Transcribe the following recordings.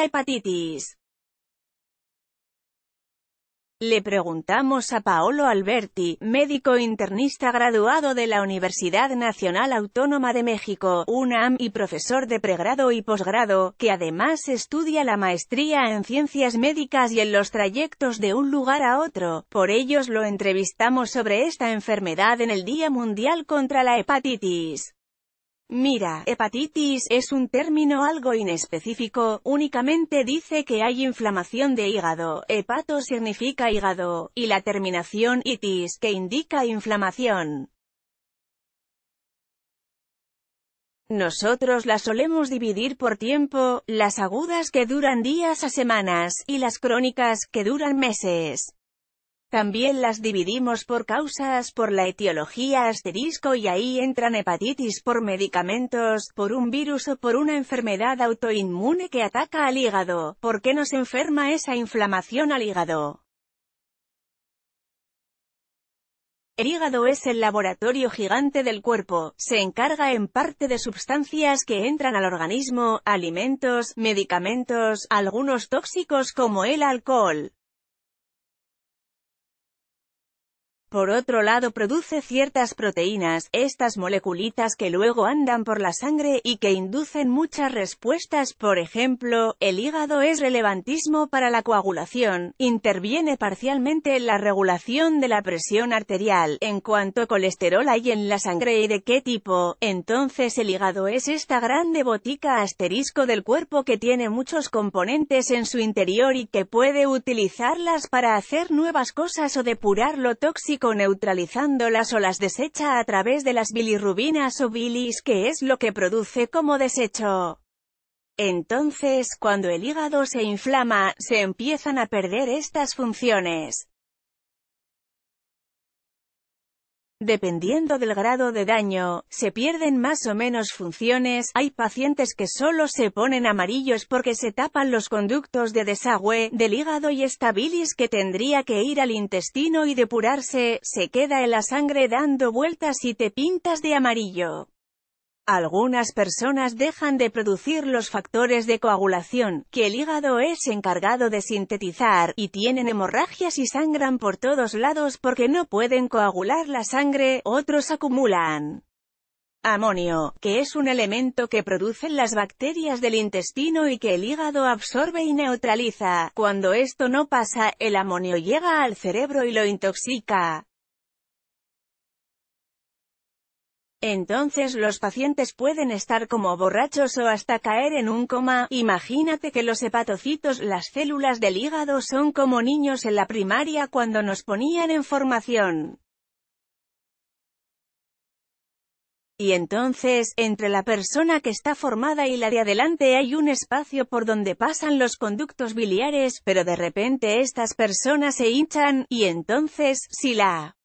hepatitis. Le preguntamos a Paolo Alberti, médico internista graduado de la Universidad Nacional Autónoma de México, UNAM, y profesor de pregrado y posgrado, que además estudia la maestría en ciencias médicas y en los trayectos de un lugar a otro. Por ellos lo entrevistamos sobre esta enfermedad en el Día Mundial contra la Hepatitis. Mira, hepatitis es un término algo inespecífico, únicamente dice que hay inflamación de hígado, hepato significa hígado, y la terminación itis, que indica inflamación. Nosotros las solemos dividir por tiempo, las agudas que duran días a semanas, y las crónicas, que duran meses. También las dividimos por causas, por la etiología asterisco y ahí entran hepatitis por medicamentos, por un virus o por una enfermedad autoinmune que ataca al hígado. ¿Por qué nos enferma esa inflamación al hígado? El hígado es el laboratorio gigante del cuerpo, se encarga en parte de sustancias que entran al organismo, alimentos, medicamentos, algunos tóxicos como el alcohol. Por otro lado produce ciertas proteínas, estas moleculitas que luego andan por la sangre y que inducen muchas respuestas, por ejemplo, el hígado es relevantísimo para la coagulación, interviene parcialmente en la regulación de la presión arterial, en cuanto colesterol hay en la sangre y de qué tipo, entonces el hígado es esta grande botica asterisco del cuerpo que tiene muchos componentes en su interior y que puede utilizarlas para hacer nuevas cosas o depurar lo tóxico neutralizándolas o las desecha a través de las bilirrubinas o bilis que es lo que produce como desecho. Entonces, cuando el hígado se inflama, se empiezan a perder estas funciones. Dependiendo del grado de daño, se pierden más o menos funciones, hay pacientes que solo se ponen amarillos porque se tapan los conductos de desagüe, del hígado y estabilis que tendría que ir al intestino y depurarse, se queda en la sangre dando vueltas y te pintas de amarillo. Algunas personas dejan de producir los factores de coagulación, que el hígado es encargado de sintetizar, y tienen hemorragias y sangran por todos lados porque no pueden coagular la sangre, otros acumulan amonio, que es un elemento que producen las bacterias del intestino y que el hígado absorbe y neutraliza. Cuando esto no pasa, el amonio llega al cerebro y lo intoxica. Entonces los pacientes pueden estar como borrachos o hasta caer en un coma. Imagínate que los hepatocitos, las células del hígado son como niños en la primaria cuando nos ponían en formación. Y entonces, entre la persona que está formada y la de adelante hay un espacio por donde pasan los conductos biliares, pero de repente estas personas se hinchan, y entonces, si la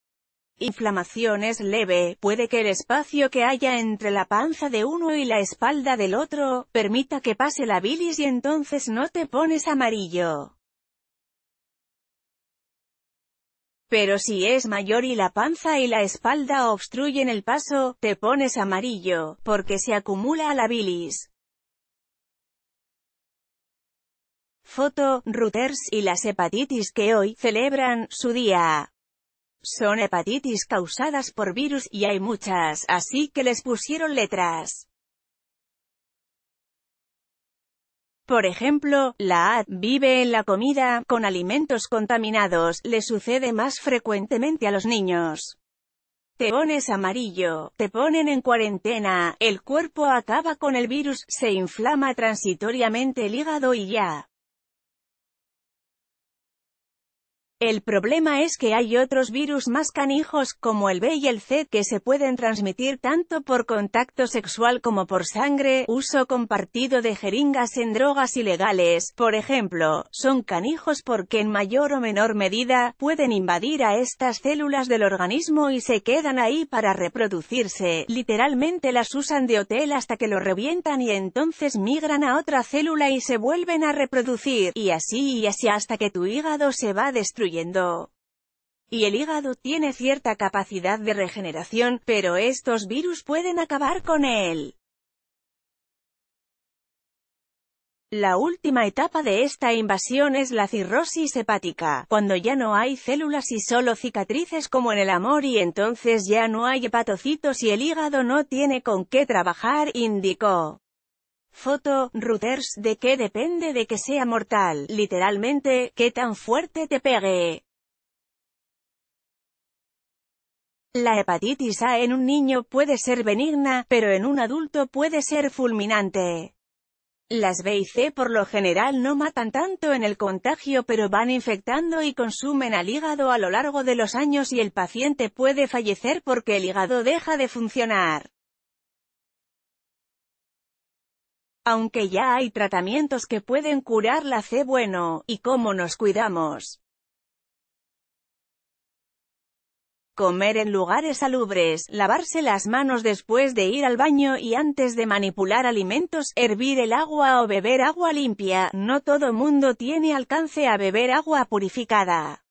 Inflamación es leve, puede que el espacio que haya entre la panza de uno y la espalda del otro, permita que pase la bilis y entonces no te pones amarillo. Pero si es mayor y la panza y la espalda obstruyen el paso, te pones amarillo, porque se acumula la bilis. Foto, Ruters y las hepatitis que hoy celebran su día. Son hepatitis causadas por virus y hay muchas, así que les pusieron letras. Por ejemplo, la AD vive en la comida, con alimentos contaminados, le sucede más frecuentemente a los niños. Te pones amarillo, te ponen en cuarentena, el cuerpo acaba con el virus, se inflama transitoriamente el hígado y ya. El problema es que hay otros virus más canijos, como el B y el C, que se pueden transmitir tanto por contacto sexual como por sangre, uso compartido de jeringas en drogas ilegales, por ejemplo, son canijos porque en mayor o menor medida, pueden invadir a estas células del organismo y se quedan ahí para reproducirse, literalmente las usan de hotel hasta que lo revientan y entonces migran a otra célula y se vuelven a reproducir, y así y así hasta que tu hígado se va a destruir. Y el hígado tiene cierta capacidad de regeneración, pero estos virus pueden acabar con él. La última etapa de esta invasión es la cirrosis hepática, cuando ya no hay células y solo cicatrices como en el amor y entonces ya no hay hepatocitos y el hígado no tiene con qué trabajar, indicó. Foto, Reuters, de qué depende de que sea mortal, literalmente, qué tan fuerte te pegue. La hepatitis A en un niño puede ser benigna, pero en un adulto puede ser fulminante. Las B y C por lo general no matan tanto en el contagio pero van infectando y consumen al hígado a lo largo de los años y el paciente puede fallecer porque el hígado deja de funcionar. aunque ya hay tratamientos que pueden curar la C. Bueno, ¿y cómo nos cuidamos? Comer en lugares salubres, lavarse las manos después de ir al baño y antes de manipular alimentos, hervir el agua o beber agua limpia, no todo mundo tiene alcance a beber agua purificada.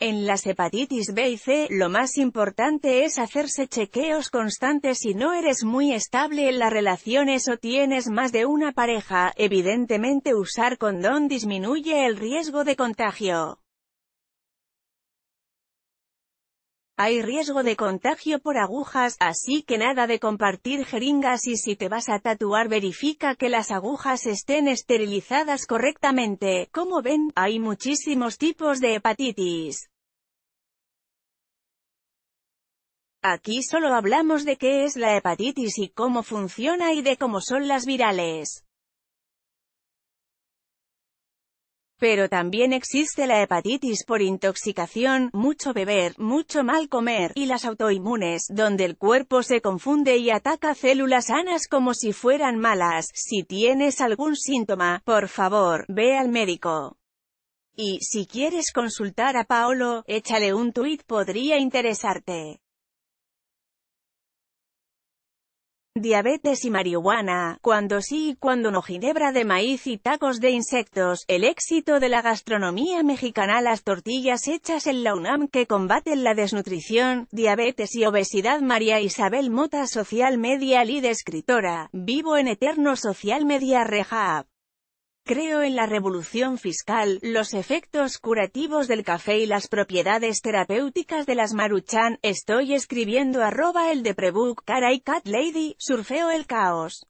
En las hepatitis B y C, lo más importante es hacerse chequeos constantes si no eres muy estable en las relaciones o tienes más de una pareja, evidentemente usar condón disminuye el riesgo de contagio. Hay riesgo de contagio por agujas, así que nada de compartir jeringas y si te vas a tatuar verifica que las agujas estén esterilizadas correctamente. Como ven, hay muchísimos tipos de hepatitis. Aquí solo hablamos de qué es la hepatitis y cómo funciona y de cómo son las virales. Pero también existe la hepatitis por intoxicación, mucho beber, mucho mal comer, y las autoinmunes, donde el cuerpo se confunde y ataca células sanas como si fueran malas. Si tienes algún síntoma, por favor, ve al médico. Y, si quieres consultar a Paolo, échale un tuit podría interesarte. diabetes y marihuana, cuando sí y cuando no ginebra de maíz y tacos de insectos, el éxito de la gastronomía mexicana las tortillas hechas en la UNAM que combaten la desnutrición, diabetes y obesidad María Isabel Mota social media lead escritora, vivo en eterno social media rehab. Creo en la revolución fiscal, los efectos curativos del café y las propiedades terapéuticas de las maruchan, estoy escribiendo arroba el de caray cat lady, surfeo el caos.